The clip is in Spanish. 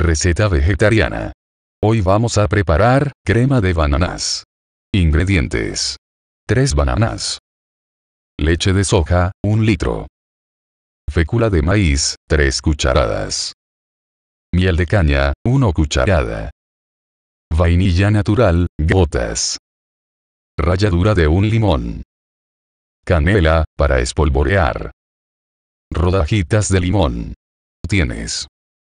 Receta vegetariana. Hoy vamos a preparar crema de bananas. Ingredientes. 3 bananas. Leche de soja, 1 litro. Fécula de maíz, 3 cucharadas. Miel de caña, 1 cucharada. Vainilla natural, gotas. Ralladura de un limón. Canela, para espolvorear. Rodajitas de limón. Tienes.